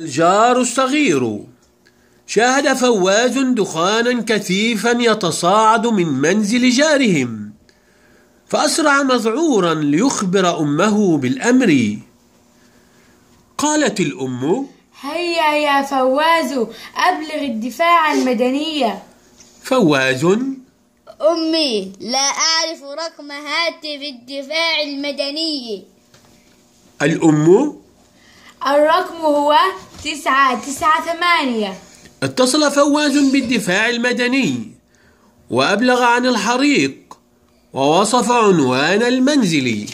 الجار الصغير شاهد فواز دخانا كثيفا يتصاعد من منزل جارهم فأسرع مذعورا ليخبر أمه بالأمر قالت الأم هيا يا فواز أبلغ الدفاع المدنية فواز أمي لا أعرف رقم هاتف الدفاع المدني الأم الرقم هو تسعة تسعة ثمانية اتصل فواز بالدفاع المدني وأبلغ عن الحريق ووصف عنوان المنزل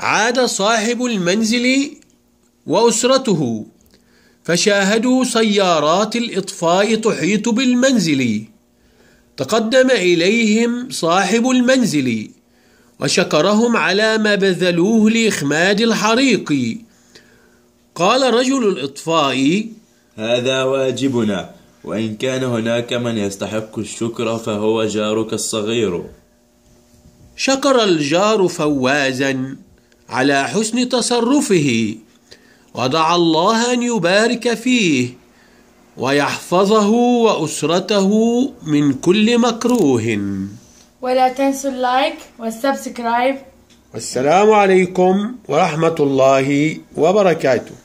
عاد صاحب المنزل وأسرته فشاهدوا سيارات الإطفاء تحيط بالمنزل تقدم إليهم صاحب المنزل وشكرهم على ما بذلوه لإخماد الحريق قال رجل الإطفاء هذا واجبنا وإن كان هناك من يستحق الشكر فهو جارك الصغير شكر الجار فوازا على حسن تصرفه ودعا الله أن يبارك فيه ويحفظه وأسرته من كل مكروه ولا تنسوا اللايك والسبسكرايب والسلام عليكم ورحمة الله وبركاته